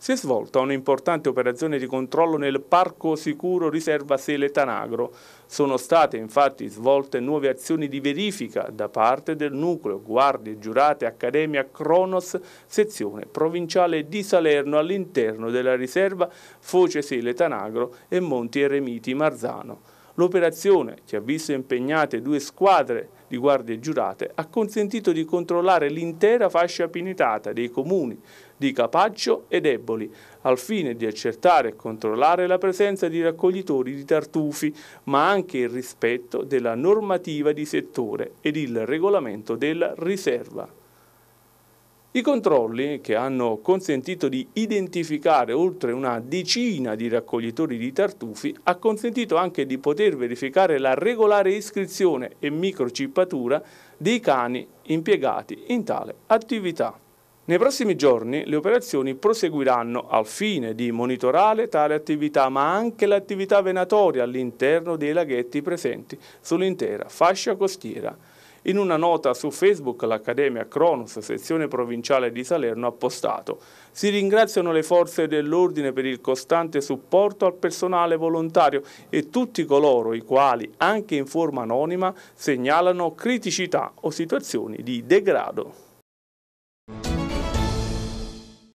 si è svolta un'importante operazione di controllo nel Parco Sicuro Riserva Sele Tanagro. Sono state infatti svolte nuove azioni di verifica da parte del nucleo Guardie Giurate Accademia Cronos, sezione provinciale di Salerno all'interno della riserva Foce Sele Tanagro e Monti Eremiti Marzano. L'operazione, che ha visto impegnate due squadre di guardie giurate, ha consentito di controllare l'intera fascia pinitata dei comuni di Capaccio e Deboli, al fine di accertare e controllare la presenza di raccoglitori di tartufi, ma anche il rispetto della normativa di settore ed il regolamento della riserva. I controlli, che hanno consentito di identificare oltre una decina di raccoglitori di tartufi, ha consentito anche di poter verificare la regolare iscrizione e microcippatura dei cani impiegati in tale attività. Nei prossimi giorni le operazioni proseguiranno al fine di monitorare tale attività, ma anche l'attività venatoria all'interno dei laghetti presenti sull'intera fascia costiera in una nota su Facebook l'Accademia Cronus, sezione provinciale di Salerno, ha postato Si ringraziano le forze dell'ordine per il costante supporto al personale volontario e tutti coloro i quali, anche in forma anonima, segnalano criticità o situazioni di degrado.